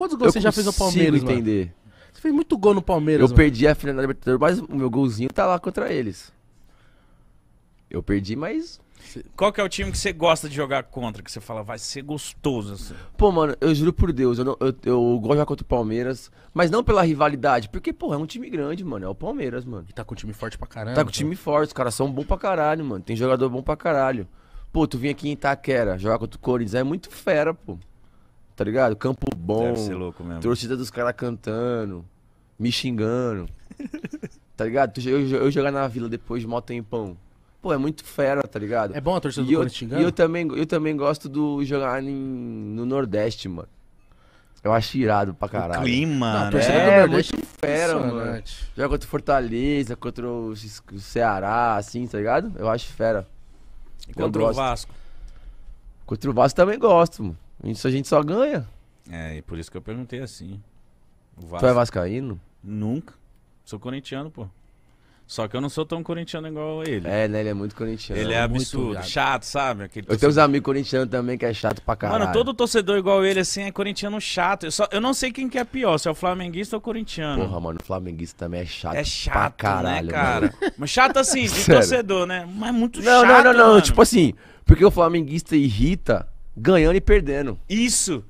Quantos gols eu você já fez no Palmeiras? entender. Mano? Você fez muito gol no Palmeiras. Eu mano. perdi a final da Libertadores, mas o meu golzinho tá lá contra eles. Eu perdi, mas. Qual que é o time que você gosta de jogar contra? Que você fala, vai ser gostoso assim. Pô, mano, eu juro por Deus, eu, não, eu, eu gosto de jogar contra o Palmeiras, mas não pela rivalidade, porque, pô, é um time grande, mano. É o Palmeiras, mano. E tá com um time forte pra caralho. Tá com um time então. forte, os caras são bons pra caralho, mano. Tem jogador bom pra caralho. Pô, tu vinha aqui em Itaquera jogar contra o Corinthians, é muito fera, pô tá ligado? Campo bom. Torcida dos caras cantando, me xingando. tá ligado? Eu, eu jogar na vila depois de mó tempão. Pô, é muito fera, tá ligado? É bom a torcida e do Corinthians xingando? E eu também, eu também gosto do jogar em, no Nordeste, mano. Eu acho irado pra caralho. O clima, Não, a né? torcida né? do é, Nordeste é muito fera, mano. Joga contra o Fortaleza, contra o Ceará, assim, tá ligado? Eu acho fera. E contra o Vasco? Contra o Vasco também gosto, mano. Isso a gente só ganha. É, e por isso que eu perguntei assim. O Vasco- Tu é vascaíno? Nunca. Sou corintiano, pô. Só que eu não sou tão corintiano igual ele. É, né? Ele é muito corintiano. ele é muito absurdo, chato, sabe? Aquele Eu tenho uns amigos corintianos também que é chato pra caralho. Mano, todo torcedor igual ele, assim, é corintiano chato. Eu, só, eu não sei quem que é pior, se é o flamenguista ou corintiano. Porra, mano, o flamenguista também é chato. é pra chato, né, caralho, né, cara? mano. Mas chato assim, de torcedor, né? Mas é muito Não, chato, não, não, não. Tipo assim, porque o flamenguista irrita ganhando e perdendo. Isso!